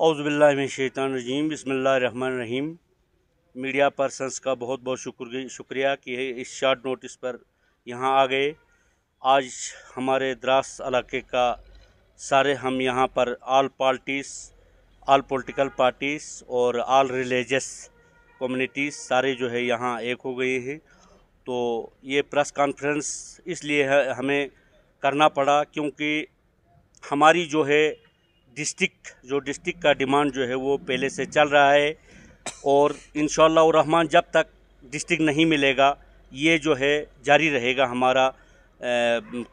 अउज़बिल्लाशैतरजीम रहीम media persons का बहुत बहुत शुक्र शुक्रिया कि इस शार्ट नोटिस पर यहाँ आ गए आज हमारे द्रास इलाके का सारे हम यहाँ पर all parties all political parties और आल रिलीजस कम्युनिटीज़ सारे जो है यहाँ एक हो गए हैं तो ये प्रेस कॉन्फ्रेंस इसलिए हमें करना पड़ा क्योंकि हमारी जो है डिस्ट्रिक्ट जो डिस्ट्रिक्ट का डिमांड जो है वो पहले से चल रहा है और इन रहमान जब तक डिस्ट्रिक्ट नहीं मिलेगा ये जो है जारी रहेगा हमारा आ,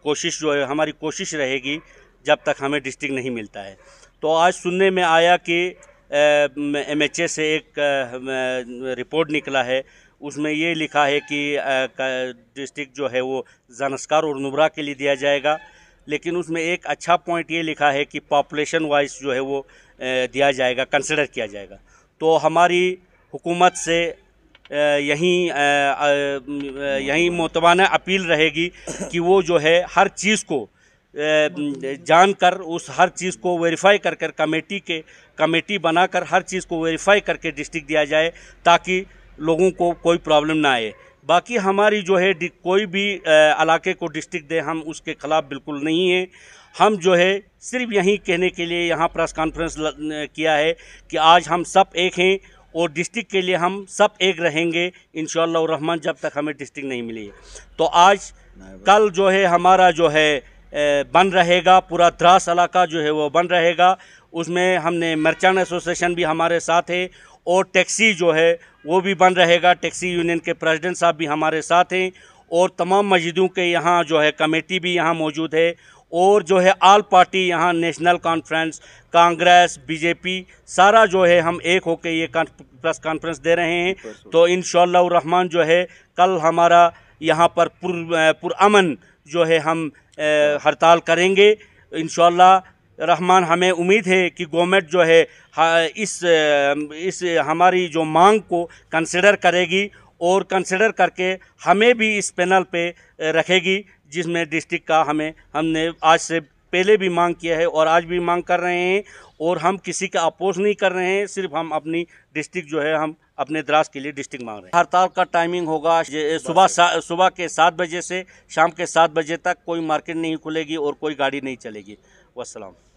कोशिश जो है हमारी कोशिश रहेगी जब तक हमें डिस्ट्रिक्ट नहीं मिलता है तो आज सुनने में आया कि एम एच ए से एक आ, रिपोर्ट निकला है उसमें ये लिखा है कि डिस्ट्रिक्ट जो है वो जानसकार और नुबरा के लिए दिया जाएगा लेकिन उसमें एक अच्छा पॉइंट ये लिखा है कि पॉपुलेशन वाइज जो है वो दिया जाएगा कंसिडर किया जाएगा तो हमारी हुकूमत से यहीं यहीं मोतबाना अपील रहेगी कि वो जो है हर चीज़ को जानकर उस हर चीज़ को वेरीफाई कर कर कमेटी के कमेटी बनाकर हर चीज़ को वेरीफाई करके डिस्ट्रिक्ट दिया जाए ताकि लोगों को कोई प्रॉब्लम ना आए बाकी हमारी जो है कोई भी इलाके को डिस्ट्रिक्ट दे हम उसके ख़िलाफ़ बिल्कुल नहीं हैं हम जो है सिर्फ यहीं कहने के लिए यहाँ प्रेस कॉन्फ्रेंस किया है कि आज हम सब एक हैं और डिस्ट्रिक्ट के लिए हम सब एक रहेंगे इन रहमान जब तक हमें डिस्ट्रिक्ट नहीं मिली तो आज कल जो है हमारा जो है बन रहेगा पूरा द्रास इलाका जो है वो बन रहेगा उसमें हमने मर्चेंट एसोसिएशन भी हमारे साथ है और टैक्सी जो है वो भी बंद रहेगा टैक्सी यूनियन के प्रेसिडेंट साहब भी हमारे साथ हैं और तमाम मस्जिदों के यहाँ जो है कमेटी भी यहाँ मौजूद है और जो है आल पार्टी यहाँ नेशनल कॉन्फ्रेंस कांग्रेस बीजेपी सारा जो है हम एक होकर ये प्रेस कॉन्फ्रेंस दे रहे हैं तो इन रहमान जो है कल हमारा यहाँ पर पुर जो है हम हड़ताल करेंगे इन रहमान हमें उम्मीद है कि गवर्नमेंट जो है इस इस हमारी जो मांग को कंसिडर करेगी और कंसिडर करके हमें भी इस पैनल पे रखेगी जिसमें डिस्ट्रिक्ट का हमें हमने आज से पहले भी मांग किया है और आज भी मांग कर रहे हैं और हम किसी का अपोज नहीं कर रहे हैं सिर्फ हम अपनी डिस्ट्रिक्ट जो है हम अपने द्रास के लिए डिस्ट्रिक्ट मांग रहे हैं हड़ताल का टाइमिंग होगा सुबह सुबह के सात बजे से शाम के सात बजे तक कोई मार्केट नहीं खुलेगी और कोई गाड़ी नहीं चलेगी वसलम